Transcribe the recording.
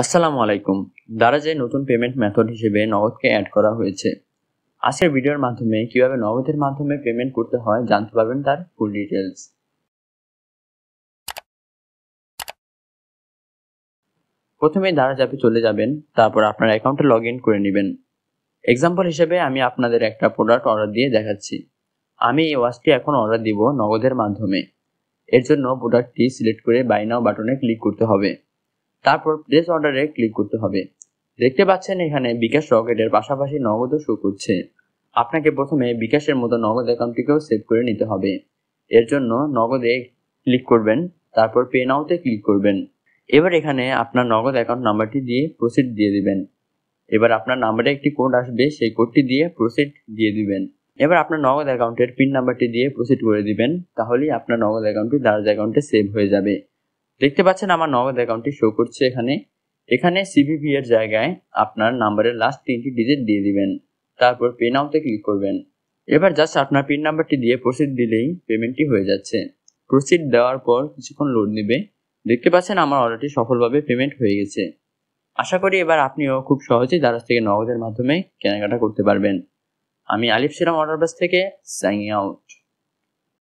আসসালামু আলাইকুম দারাজে নতুন পেমেন্ট মেথড হিসেবে নগদকে অ্যাড করা হয়েছে আজকের ভিডিওর মাধ্যমে কিভাবে নগদের মাধ্যমে পেমেন্ট করতে হয় জানতে পারবেন তার ফুল ডিটেলস প্রথমে দারাজ অ্যাপে চলে যাবেন তারপর আপনার অ্যাকাউন্টে লগ ইন করে নেবেন এক্সাম্পল হিসেবে আমি আপনাদের একটা প্রোডাক্ট অর্ডার দিয়ে দেখাচ্ছি আমি এই ওয়াচটি এখন অর্ডার দিব নগদের মাধ্যমে এর জন্য প্রোডাক্টটি সিলেক্ট করে বাইনাও বাটনে ক্লিক করতে হবে তারপর প্লেস অর্ডারে ক্লিক করতে হবে দেখতে পাচ্ছেন এখানে বিকাশ রকেটের পাশাপাশি নগদও শো করছে আপনাকে প্রথমে বিকাশের মতো নগদ অ্যাকাউন্টটিকেও সেভ করে নিতে হবে এর জন্য নগদে ক্লিক করবেন তারপর পে নাওতে ক্লিক করবেন এবার এখানে আপনার নগদ অ্যাকাউন্ট নাম্বারটি দিয়ে প্রসিড দিয়ে দিবেন এবার আপনার নাম্বারে একটি কোড আসবে সেই কোডটি দিয়ে প্রসিড দিয়ে দিবেন এবার আপনার নগদ অ্যাকাউন্টের পিন নাম্বারটি দিয়ে প্রসিড করে দিবেন তাহলেই আপনার নগদ অ্যাকাউন্টটি দার্জ অ্যাকাউন্টে সেভ হয়ে যাবে দেখতে পাচ্ছেন আমার নগদ অ্যাকাউন্টটি শো করছে এখানে এখানে সিভিভি এর জায়গায় আপনার নাম্বারের লাস্ট তিনটি ডিজিট দিয়ে দিবেন তারপর পে নাওতে ক্লিক করবেন এবার জাস্ট আপনার পিন নাম্বারটি দিয়ে প্রসিড দিলেই পেমেন্টটি হয়ে যাচ্ছে প্রসিড দেওয়ার পর কিছুক্ষণ লোড নেবে দেখতে পাচ্ছেন আমার অর্ডারটি সফলভাবে পেমেন্ট হয়ে গেছে আশা করি এবার আপনিও খুব সহজেই দারাজ থেকে নগদের মাধ্যমে কেনাকাটা করতে পারবেন আমি আলিফ সিরাম অর্ডার বাস থেকে সাইনিং আউট